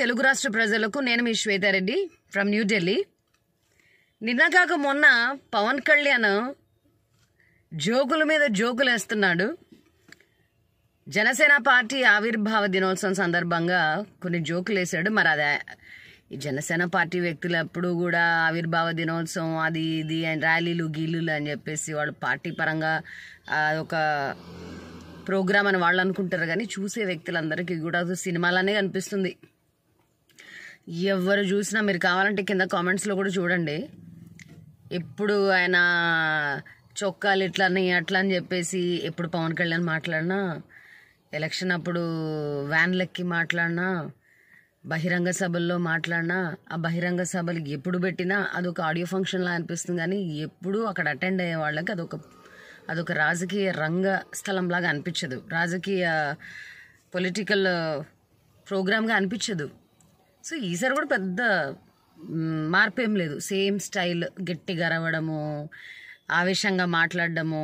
తెలుగు రాష్ట్ర ప్రజలకు నేను మీ శ్వేతారెడ్డి ఫ్రమ్ న్యూఢిల్లీ కాక మొన్న పవన్ కళ్యాణ్ జోకుల మీద జోకులు వేస్తున్నాడు జనసేన పార్టీ ఆవిర్భావ దినోత్సవం సందర్భంగా కొన్ని జోకులు వేశాడు మరి అదే ఈ జనసేన పార్టీ వ్యక్తులు ఎప్పుడు కూడా ఆవిర్భావ దినోత్సవం అది ఇది అని ర్యాలీలు గీలులు అని చెప్పేసి వాళ్ళు పార్టీ పరంగా ఒక ప్రోగ్రామ్ అని వాళ్ళు అనుకుంటారు కానీ చూసే వ్యక్తులందరికీ కూడా సినిమాలనే కనిపిస్తుంది ఎవరు చూసినా మీరు కావాలంటే కింద కామెంట్స్లో కూడా చూడండి ఎప్పుడు ఆయన చొక్కాలు ఇట్లని అట్లా అని చెప్పేసి ఎప్పుడు పవన్ కళ్యాణ్ మాట్లాడినా ఎలక్షన్ అప్పుడు వ్యాన్ లెక్కి మాట్లాడినా బహిరంగ సభల్లో మాట్లాడినా ఆ బహిరంగ సభలు ఎప్పుడు పెట్టినా అదొక ఆడియో ఫంక్షన్లా అనిపిస్తుంది కానీ ఎప్పుడు అక్కడ అటెండ్ అయ్యే వాళ్ళకి అదొక అదొక రాజకీయ రంగ స్థలంలాగా అనిపించదు రాజకీయ పొలిటికల్ ప్రోగ్రామ్గా uh, అనిపించదు సో ఈసారి కూడా పెద్ద మార్పేం లేదు సేమ్ స్టైల్ గట్టి గరవడము ఆవేశంగా మాట్లాడడము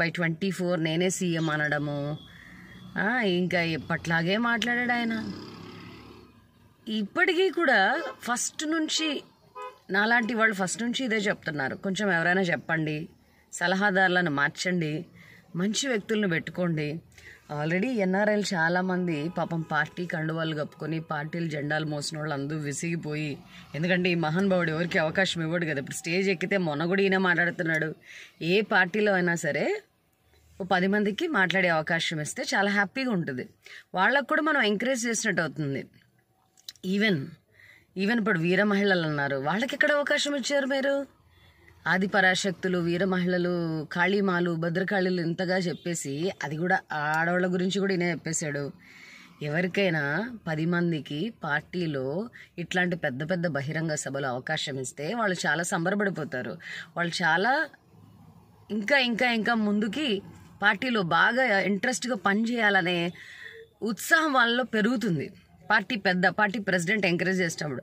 బై ట్వంటీ ఫోర్ నేనే సీఎం అనడము ఇంకా ఎప్పట్లాగే మాట్లాడాడు ఆయన ఇప్పటికీ కూడా ఫస్ట్ నుంచి నాలాంటి వాళ్ళు ఫస్ట్ నుంచి ఇదే చెప్తున్నారు కొంచెం ఎవరైనా చెప్పండి సలహాదారులను మార్చండి మంచి వ్యక్తులను పెట్టుకోండి ఆల్రెడీ ఎన్ఆర్ఐలు చాలామంది పాపం పార్టీ కండువాలు కప్పుకొని పార్టీలు జెండాలు మోసిన వాళ్ళు అందరూ విసిగిపోయి ఎందుకంటే ఈ మహానుభావుడు ఎవరికి అవకాశం ఇవ్వడు కదా ఇప్పుడు స్టేజ్ ఎక్కితే మొన్న కూడా ఈయన మాట్లాడుతున్నాడు ఏ పార్టీలో అయినా సరే ఓ పది మందికి మాట్లాడే అవకాశం ఇస్తే చాలా హ్యాపీగా ఉంటుంది వాళ్ళకు కూడా మనం ఎంకరేజ్ చేసినట్టు అవుతుంది ఈవెన్ ఈవెన్ ఇప్పుడు వీర మహిళలు అన్నారు వాళ్ళకి ఎక్కడ అవకాశం ఇచ్చారు మీరు ఆది పరాశక్తులు వీర మహిళలు కాళీమాలు భద్రకాళీలు ఇంతగా చెప్పేసి అది కూడా ఆడవాళ్ళ గురించి కూడా ఈయన చెప్పేశాడు ఎవరికైనా పది మందికి పార్టీలో ఇట్లాంటి పెద్ద పెద్ద బహిరంగ సభలు అవకాశం ఇస్తే వాళ్ళు చాలా సంబరపడిపోతారు వాళ్ళు చాలా ఇంకా ఇంకా ఇంకా ముందుకి పార్టీలో బాగా ఇంట్రెస్ట్గా పనిచేయాలనే ఉత్సాహం వాళ్ళలో పెరుగుతుంది పార్టీ పెద్ద పార్టీ ప్రెసిడెంట్ ఎంకరేజ్ చేస్తాడు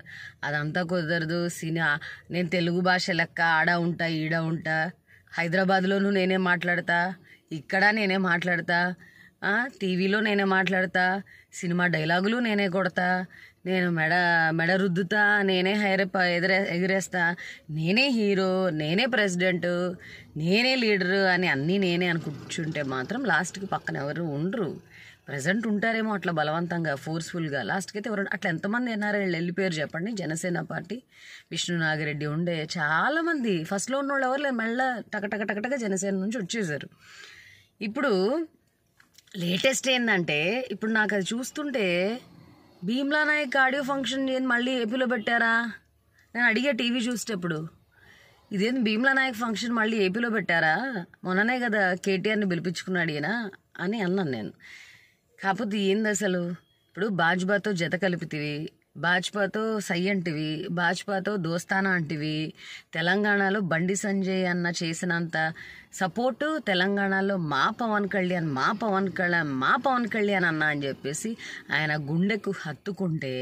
అదంతా కుదరదు సినిమా నేను తెలుగు భాష లెక్క ఆడ ఉంటా ఈడ ఉంటా హైదరాబాద్లోనూ నేనే మాట్లాడతా ఇక్కడ నేనే మాట్లాడతా టీవీలో నేనే మాట్లాడతా సినిమా డైలాగులు నేనే కొడతా నేను మెడ మెడ రుద్దుతా నేనే హైర ఎదురే ఎగిరేస్తా నేనే హీరో నేనే ప్రెసిడెంట్ నేనే లీడరు అని అన్నీ నేనే అని కూర్చుంటే మాత్రం లాస్ట్కి పక్కన ఎవరు ఉండరు ప్రజెంట్ ఉంటారేమో అట్లా బలవంతంగా ఫోర్స్ఫుల్గా లాస్ట్కి అయితే ఎవరు అట్లా ఎంతమంది ఎన్ఆర్ఐ వెళ్ళిపోయారు చెప్పండి జనసేన పార్టీ విష్ణు నాగిరెడ్డి ఉండే చాలామంది ఫస్ట్లో ఉన్న వాళ్ళు ఎవరు మళ్ళా టకటక టకటక జనసేన నుంచి వచ్చేసారు ఇప్పుడు లేటెస్ట్ ఏంటంటే ఇప్పుడు నాకు అది చూస్తుంటే భీమ్లా నాయక్ ఆడియో ఫంక్షన్ ఏంది మళ్ళీ ఏపీలో పెట్టారా నేను అడిగా టీవీ చూసేటప్పుడు ఇదేంది భీమ్లా నాయక్ ఫంక్షన్ మళ్ళీ ఏపీలో పెట్టారా మొన్ననే కదా కేటీఆర్ని పిలిపించుకున్నాడు ఈయన అని అన్నాను నేను కాకపోతే ఏంది అసలు ఇప్పుడు బాజ్పాతో జత కలిపితివి బాజ్పాతో సై అంటివి బాజ్పాతో దోస్తానా అంటివి తెలంగాణలో బండి సంజయ్ అన్న చేసినంత సపోర్టు తెలంగాణలో మా పవన్ కళ్యాణ్ మా పవన్ కళ్యాణ్ మా పవన్ కళ్యాణ్ అన్న అని చెప్పేసి ఆయన గుండెకు హత్తుకుంటే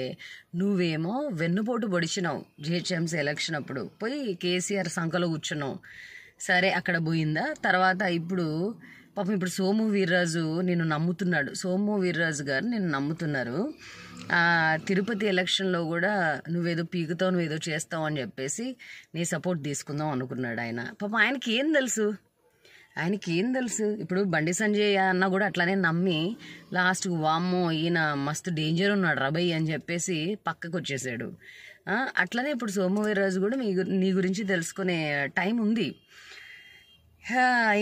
నువ్వేమో వెన్నుపోటు పొడిచినావు జిహెచ్ఎంసీ ఎలక్షన్ అప్పుడు పోయి కేసీఆర్ సంఖలో కూర్చున్నావు సరే అక్కడ పోయిందా తర్వాత ఇప్పుడు పాపం ఇప్పుడు సోము వీర్రాజు నేను నమ్ముతున్నాడు సోము వీర్రాజు గారు నేను నమ్ముతున్నారు తిరుపతి ఎలక్షన్లో కూడా నువ్వేదో పీకుతావు నువ్వేదో చేస్తావు అని చెప్పేసి నీ సపోర్ట్ తీసుకుందాం అనుకున్నాడు ఆయన పాపం ఆయనకి ఏం తెలుసు ఆయనకి ఏం తెలుసు ఇప్పుడు బండి సంజయ్ అన్న కూడా అట్లానే నమ్మి లాస్ట్కు వామ్మో ఈయన మస్తు డేంజర్ ఉన్నాడు రబయ్య అని చెప్పేసి పక్కకు వచ్చేసాడు అట్లనే ఇప్పుడు సోమవీర్రాజు కూడా మీ నీ గురించి తెలుసుకునే టైం ఉంది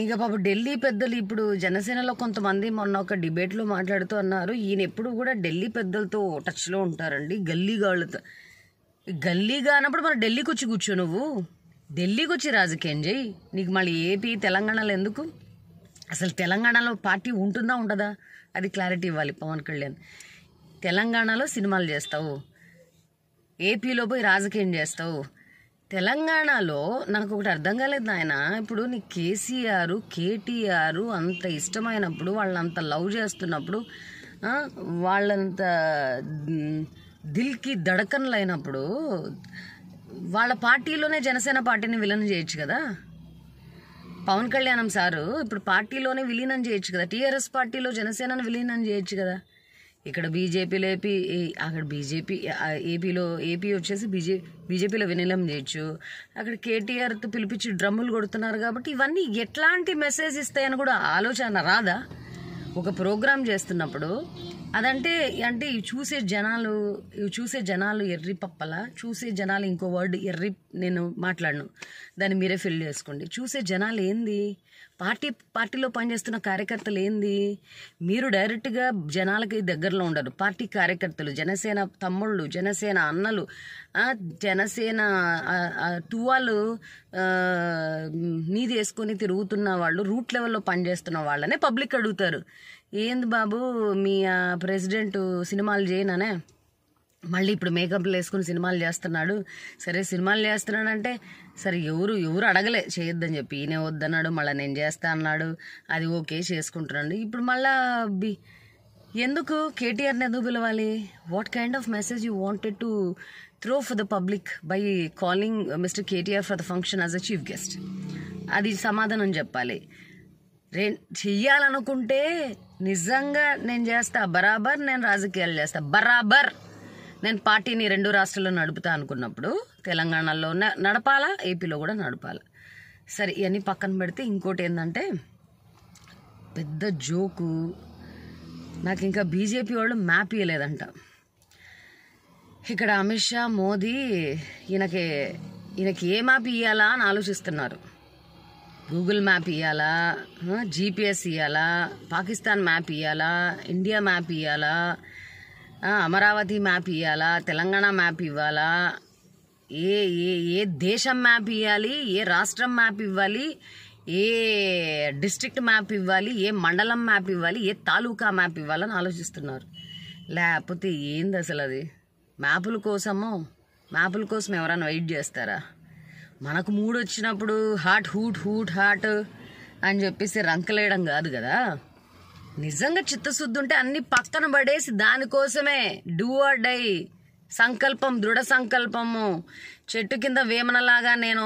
ఇంకా పాప ఢిల్లీ పెద్దలు ఇప్పుడు జనసేనలో కొంతమంది మొన్న ఒక డిబేట్లో మాట్లాడుతూ అన్నారు ఈయన ఎప్పుడు కూడా ఢిల్లీ పెద్దలతో టచ్లో ఉంటారండి గల్లీగాళ్ళతో గల్లీగా అన్నప్పుడు మన ఢిల్లీకి వచ్చి కూర్చో నువ్వు ఢిల్లీకి వచ్చి రాజకీయం చేయి నీకు మళ్ళీ ఏపీ తెలంగాణలో ఎందుకు అసలు తెలంగాణలో పార్టీ ఉంటుందా ఉంటుందా అది క్లారిటీ ఇవ్వాలి పవన్ కళ్యాణ్ తెలంగాణలో సినిమాలు చేస్తావు ఏపీలో పోయి రాజకీయం చేస్తావు తెలంగాణలో నాకు ఒకటి అర్థం కాలేదు నాయన ఇప్పుడు నీ కేసీఆర్ కేటీఆర్ అంత ఇష్టమైనప్పుడు వాళ్ళని అంత లవ్ చేస్తున్నప్పుడు వాళ్ళంత దిల్కి అయినప్పుడు వాళ్ళ పార్టీలోనే జనసేన పార్టీని విలీనం చేయొచ్చు కదా పవన్ కళ్యాణం సారు ఇప్పుడు పార్టీలోనే విలీనం చేయొచ్చు కదా టీఆర్ఎస్ పార్టీలో జనసేనను విలీనం చేయొచ్చు కదా ఇక్కడ బీజేపీలో ఏపీ అక్కడ బీజేపీ ఏపీలో ఏపీ వచ్చేసి బీజే బీజేపీలో వినీలం చేయొచ్చు అక్కడ కేటీఆర్తో పిలిపించి డ్రమ్ములు కొడుతున్నారు కాబట్టి ఇవన్నీ ఎట్లాంటి మెసేజ్ ఇస్తాయని కూడా ఆలోచన రాదా ఒక ప్రోగ్రామ్ చేస్తున్నప్పుడు అదంటే అంటే ఇవి చూసే జనాలు ఇవి చూసే జనాలు ఎర్రి పప్పల చూసే జనాలు ఇంకో వర్డ్ ఎర్రి నేను మాట్లాడను దాన్ని మీరే ఫిల్ చేసుకోండి చూసే జనాలు ఏంది పార్టీ పార్టీలో పనిచేస్తున్న కార్యకర్తలు ఏంది మీరు డైరెక్ట్గా జనాలకి దగ్గరలో ఉండరు పార్టీ కార్యకర్తలు జనసేన తమ్ముళ్ళు జనసేన అన్నలు జనసేన తువాలు నీది వేసుకొని తిరుగుతున్న వాళ్ళు రూట్ లెవెల్లో పనిచేస్తున్న వాళ్ళనే పబ్లిక్ అడుగుతారు ఏంది బాబు మీ ప్రెసిడెంట్ సినిమాలు చేయననే మళ్ళీ ఇప్పుడు మేకప్లు వేసుకుని సినిమాలు చేస్తున్నాడు సరే సినిమాలు చేస్తున్నాడంటే సరే ఎవరు ఎవరు అడగలే చేయొద్దని చెప్పి ఈయనే వద్దన్నాడు మళ్ళీ నేను చేస్తా అన్నాడు అది ఓకే చేసుకుంటున్నాడు ఇప్పుడు మళ్ళీ ఎందుకు కేటీఆర్ని ఎందుకు పిలవాలి what kind of message you wanted to throw for the public by calling mister KTR for the function as a chief guest అది సమాధానం చెప్పాలి రే చెయ్యాలనుకుంటే నిజంగా నేను చేస్తా బరాబర్ నేను రాజకీయాలు చేస్తా బరాబర్ నేను పార్టీని రెండు రాష్ట్రాల్లో నడుపుతా అనుకున్నప్పుడు తెలంగాణలో నడపాలా ఏపీలో కూడా నడపాలా సరే ఇవన్నీ పక్కన పెడితే ఇంకోటి ఏంటంటే పెద్ద జోకు నాకు ఇంకా బీజేపీ వాళ్ళు మ్యాప్ ఇవ్వలేదంట ఇక్కడ అమిత్ షా మోదీ ఈయనకి ఈయనకి ఏ మ్యాప్ ఇవ్వాలా అని ఆలోచిస్తున్నారు గూగుల్ మ్యాప్ ఇవ్వాలా జీపీఎస్ ఇవ్వాలా పాకిస్తాన్ మ్యాప్ ఇవ్వాలా ఇండియా మ్యాప్ ఇవ్వాలా అమరావతి మ్యాప్ ఇవ్వాలా తెలంగాణ మ్యాప్ ఇవ్వాలా ఏ ఏ ఏ దేశం మ్యాప్ ఇవ్వాలి ఏ రాష్ట్రం మ్యాప్ ఇవ్వాలి ఏ డిస్ట్రిక్ట్ మ్యాప్ ఇవ్వాలి ఏ మండలం మ్యాప్ ఇవ్వాలి ఏ తాలూకా మ్యాప్ ఇవ్వాలని ఆలోచిస్తున్నారు లేకపోతే ఏంది అసలు అది మ్యాపుల కోసము మ్యాపుల కోసం ఎవరైనా వెయిట్ చేస్తారా మనకు మూడు వచ్చినప్పుడు హాట్ హూట్ హూట్ హాట్ అని చెప్పేసి రంకలేయడం కాదు కదా నిజంగా చిత్తశుద్ధి ఉంటే అన్ని పక్కన పడేసి దానికోసమే డూ ఆర్ డై సంకల్పం దృఢ సంకల్పము చెట్టు కింద వేమనలాగా నేను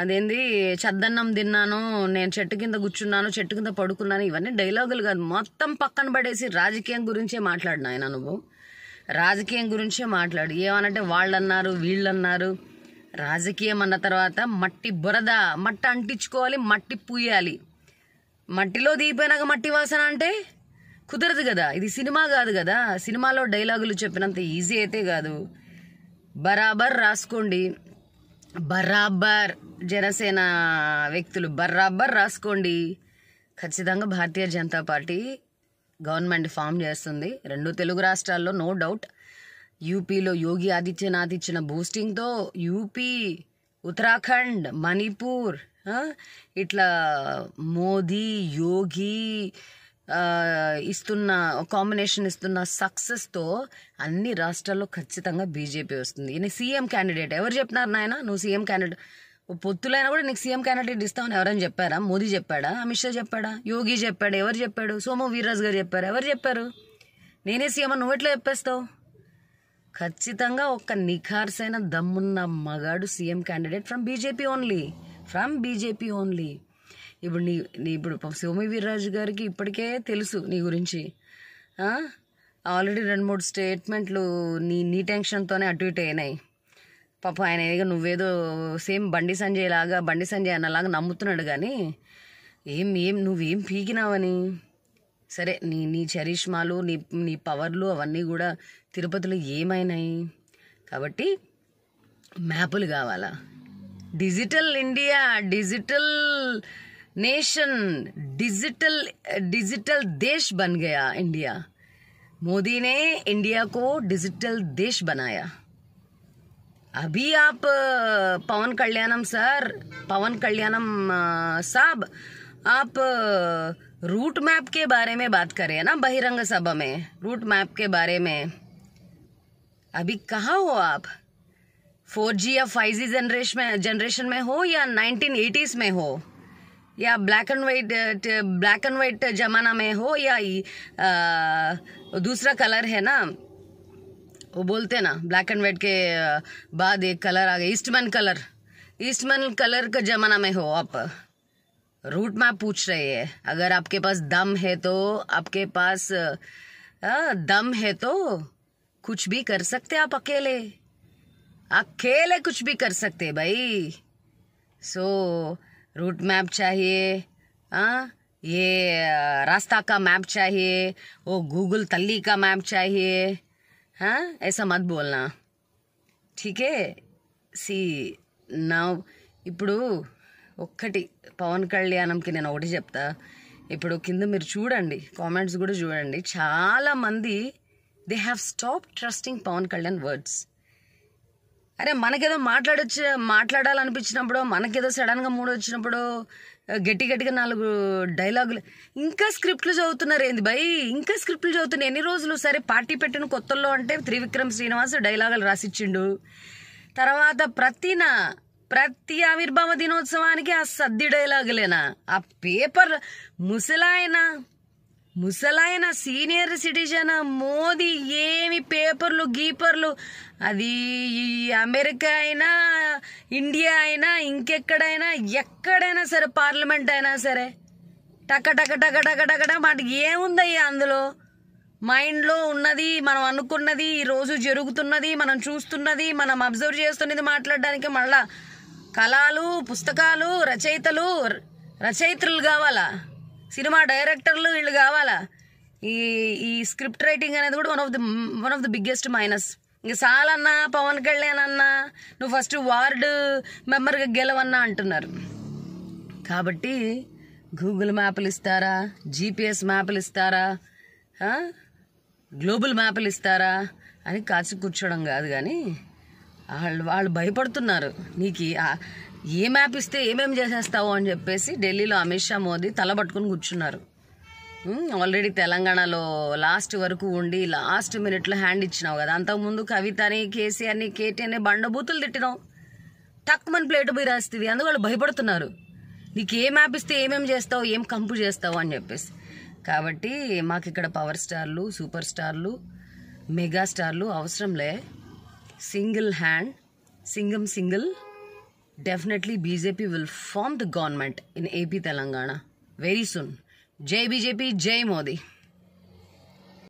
అదేంది చద్దన్నం తిన్నాను నేను చెట్టు కింద కూర్చున్నాను చెట్టు కింద పడుకున్నాను ఇవన్నీ డైలాగులు కాదు మొత్తం పక్కన పడేసి రాజకీయం గురించే మాట్లాడినా ఆయన అనుభవం రాజకీయం గురించే మాట్లాడు ఏమనంటే వాళ్ళు వీళ్ళు వీళ్ళన్నారు రాజకీయం అన్న తర్వాత మట్టి బురద మట్టి అంటించుకోవాలి మట్టి పూయాలి మట్టిలో దిగిపోయినాక మట్టి వాసన అంటే కుదరదు కదా ఇది సినిమా కాదు కదా సినిమాలో డైలాగులు చెప్పినంత ఈజీ అయితే కాదు బరాబర్ రాసుకోండి బరాబర్ జనసేన వ్యక్తులు బరాబర్ రాసుకోండి ఖచ్చితంగా భారతీయ జనతా పార్టీ గవర్నమెంట్ ఫామ్ చేస్తుంది రెండు తెలుగు రాష్ట్రాల్లో నో డౌట్ యూపీలో యోగి ఆదిత్యనాథ్ ఇచ్చిన బూస్టింగ్తో యూపీ ఉత్తరాఖండ్ మణిపూర్ ఇట్లా మోదీ యోగి ఇస్తున్న కాంబినేషన్ ఇస్తున్న సక్సెస్తో అన్ని రాష్ట్రాల్లో ఖచ్చితంగా బీజేపీ వస్తుంది నేను సీఎం క్యాండిడేట్ ఎవరు చెప్తున్నారు నాయన నువ్వు సీఎం క్యాండిడేట్ పొత్తులైనా కూడా నీకు సీఎం క్యాండిడేట్ ఇస్తామని ఎవరైనా చెప్పారా మోదీ చెప్పాడా అమిత్ షా చెప్పాడా యోగి చెప్పాడు ఎవరు చెప్పాడు సోము వీర్రాజు గారు చెప్పారు ఎవరు చెప్పారు నేనే సీఎం నువ్వు ఎట్లా చెప్పేస్తావు ఖచ్చితంగా ఒక్క నిఖార్సైన దమ్మున్న మగాడు CM candidate from BJP only from BJP only ఇప్పుడు నీ నీ ఇప్పుడు సోమి వీర్రాజు గారికి ఇప్పటికే తెలుసు నీ గురించి ఆల్రెడీ రెండు మూడు స్టేట్మెంట్లు నీ నీ టెన్షన్తోనే అటు ఇటు అయినాయి పాప ఆయన ఏదో నువ్వేదో సేమ్ బండి సంజయ్ లాగా బండి సంజయ్ అన్నలాగా నమ్ముతున్నాడు కానీ ఏం ఏం నువ్వేం పీకినావని सर नी नी करिश्मा लो नी नी पावर लो అవన్నీ కూడా తిరుపతిలో ఏమైనాయి కాబట్టి మ్యాపులు కావాల digital India digital nation digital digital దేశ్ बन गया इंडिया मोदी ने इंडिया को डिजिटल देश बनाया अभी आप पवन కళ్యాణం సర్ पवन కళ్యాణం Saab आप रूट मैप के बारे में बात करें ना बहिरंग सभा में रूट मैप के बारे में अभी कहाँ हो आप फोर जी या फाइव जी जनरेशन में जनरेशन में हो या नाइनटीन एटीज़ में हो या black and white black and white जमाना में हो या आ, दूसरा कलर है ना वो बोलते ना ब्लैक एंड वाइट के बाद एक कलर आ गया ईस्टमैन कलर ईस्टमैन कलर का जमाना में हो आप रूट मैप पूछ रहे हैं अगर आपके पास दम है तो आपके पास आ, दम है तो कुछ भी कर सकते आप अकेले अकेले कुछ भी कर सकते भाई सो रूट मैप चाहिए आ, ये रास्ता का मैप चाहिए वो गूगल तल्ली का मैप चाहिए हाँ ऐसा मत बोलना ठीक है सी नाउ इपड़ू ఒక్కటి పవన్ కళ్యాణంకి నేను ఒకటి చెప్తా ఇప్పుడు కింద మీరు చూడండి కామెంట్స్ కూడా చూడండి చాలామంది they have stop trusting Pawan Kalyan words అరే మనకేదో మాట్లాడచ్చు మాట్లాడాలనిపించినప్పుడు మనకేదో సడన్గా మూడు వచ్చినప్పుడు గట్టి గట్టిగా నాలుగు డైలాగులు ఇంకా స్క్రిప్ట్లు చదువుతున్నారు ఏంది భయ్ ఇంకా స్క్రిప్ట్లు చదువుతున్నాయి ఎన్ని రోజులు సరే పార్టీ పెట్టిన కొత్తల్లో అంటే త్రివిక్రమ్ శ్రీనివాస్ డైలాగులు రాసిచ్చిండు తర్వాత ప్రతిన ప్రతి ఆవిర్భావ దినోత్సవానికి ఆ సద్ది డైలాగులేనా ఆ పేపర్ ముసలాయన ముసలాయన సీనియర్ సిటిజన్ మోదీ ఏమి పేపర్లు గీపర్లు అది ఈ అమెరికా అయినా ఇండియా అయినా ఇంకెక్కడైనా ఎక్కడైనా సరే పార్లమెంట్ అయినా సరే టక టక టక టక టకట మాట ఏముందయ్యా అందులో మైండ్లో ఉన్నది మనం అనుకున్నది ఈరోజు జరుగుతున్నది మనం చూస్తున్నది మనం అబ్జర్వ్ చేస్తున్నది మాట్లాడడానికి మళ్ళీ కళలు పుస్తకాలు రచయితలు రచయిత్రులు కావాలా సినిమా డైరెక్టర్లు వీళ్ళు కావాలా ఈ ఈ స్క్రిప్ట్ రైటింగ్ అనేది కూడా one of the one of the biggest minus ఇంక అన్న పవన్ కళ్యాణ్ అన్నా నువ్వు ఫస్ట్ వార్డు మెంబర్గా గెలవన్నా అంటున్నారు కాబట్టి గూగుల్ మ్యాప్లు ఇస్తారా జీపీఎస్ మ్యాప్లు ఇస్తారా గ్లోబల్ మ్యాప్లు ఇస్తారా అని కాచి కూర్చోవడం కాదు కానీ వాళ్ళు వాళ్ళు భయపడుతున్నారు నీకు ఏ మ్యాప్ ఇస్తే ఏమేమి చేసేస్తావు అని చెప్పేసి ఢిల్లీలో అమిత్ షా మోదీ తలబట్టుకుని కూర్చున్నారు ఆల్రెడీ తెలంగాణలో లాస్ట్ వరకు ఉండి లాస్ట్ మినిట్లో హ్యాండ్ ఇచ్చినావు కదా అంతకుముందు కవితని కేసీఆర్ని కేటీఆర్ని బండబూతులు తిట్టినావు టక్మన్ ప్లేట్ పోయి రాస్తుంది అందుకు వాళ్ళు భయపడుతున్నారు నీకు ఏం మ్యాప్ ఇస్తే ఏమేమి చేస్తావు ఏం కంపు చేస్తావు అని చెప్పేసి కాబట్టి మాకు ఇక్కడ పవర్ స్టార్లు సూపర్ స్టార్లు మెగా స్టార్లు అవసరంలే single hand, singam single, definitely BJP will form the government in AP Telangana very soon. Jai BJP, Jai Modi.